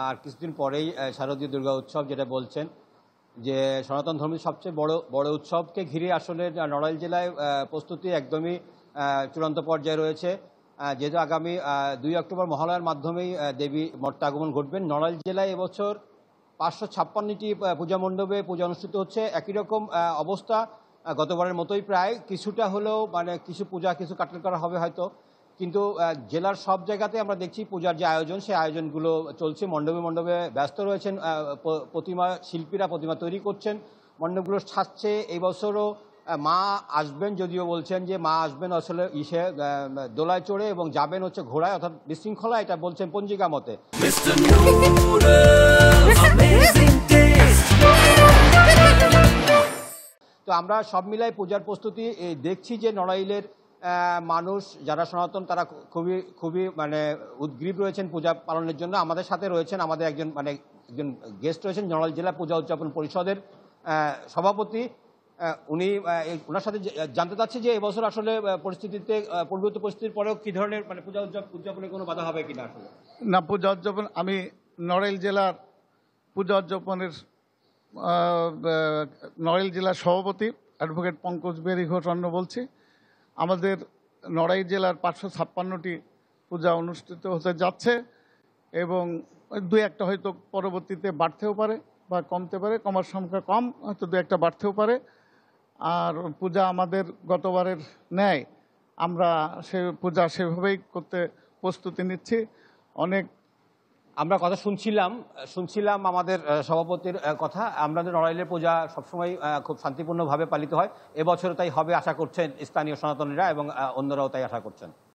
আর কিছুদিন পরেই শারদীয় দুর্গা উৎসব যেটা বলছেন যে সনাতন ধর্মের সবচেয়ে বড় বড় উৎসবকে ঘিরে আসলে নড়াইল জেলায় প্রস্তুতি একদমই চূড়ান্ত পর্যায়ে রয়েছে যেহেতু আগামী দুই অক্টোবর মহালয়ার মাধ্যমেই দেবী মর্তা আগমন ঘটবেন নড়াইল জেলায় এবছর পাঁচশো ছাপ্পান্নটি পূজা মণ্ডপে পূজা অনুষ্ঠিত হচ্ছে একই রকম অবস্থা গতবারের মতোই প্রায় কিছুটা হলেও মানে কিছু পূজা কিছু কাটল করা হবে হয়তো কিন্তু জেলার সব জায়গাতে আমরা দেখছি পূজার যে আয়োজন সেই আয়োজনগুলো চলছে মণ্ডপে মণ্ডপে ব্যস্ত রয়েছেন প্রতিমা শিল্পীরা প্রতিমা তৈরি করছেন মণ্ডপগুলো ছাড়ছে এই বছরও মা আসবেন যদিও বলছেন যে মা আসবেন আসলে ইসে দোলায় চড়ে এবং যাবেন হচ্ছে ঘোড়ায় অর্থাৎ বিশৃঙ্খলা এটা বলছেন পঞ্জিকা মতে তো আমরা সব মিলাই পূজার প্রস্তুতি দেখছি যে নড়াইলের মানুষ যারা সনাতন তারা খুবই খুবই মানে উদ্গ্রীব রয়েছেন পূজা পালনের জন্য আমাদের সাথে রয়েছেন আমাদের একজন মানে একজন গেস্ট রয়েছেন নড়াল জেলা পূজা উদযাপন পরিষদের সভাপতি উনি ওনার সাথে জানতে চাচ্ছি যে এবছর আসলে পরিস্থিতিতে পরিবর্তিত পরিস্থিতির পরেও কি ধরনের মানে পূজা উদযাপনে কোনো বাধা হবে কিনা আসলে না পূজা উদযাপন আমি নড়াইল জেলার পূজা উদযাপনের নড়াইল জেলার সভাপতি অ্যাডভোকেট পঙ্কজ বেরি ঘোষ বলছি আমাদের নড়াই জেলার পাঁচশো ছাপ্পান্নটি পূজা অনুষ্ঠিত হতে যাচ্ছে এবং দু একটা হয়তো পরবর্তীতে বাড়তেও পারে বা কমতে পারে কমার সংখ্যা কম হয়তো দু একটা বাড়তেও পারে আর পূজা আমাদের গতবারের ন্যায় আমরা সে পূজা সেভাবেই করতে প্রস্তুতি নিচ্ছি অনেক আমরা কথা শুনছিলাম শুনছিলাম আমাদের সভাপতির কথা আমাদের নড়াইলের পূজা সবসময় খুব শান্তিপূর্ণভাবে পালিত হয় এবছরও তাই হবে আশা করছেন স্থানীয় সনাতনীরা এবং অন্যরাও তাই আশা করছেন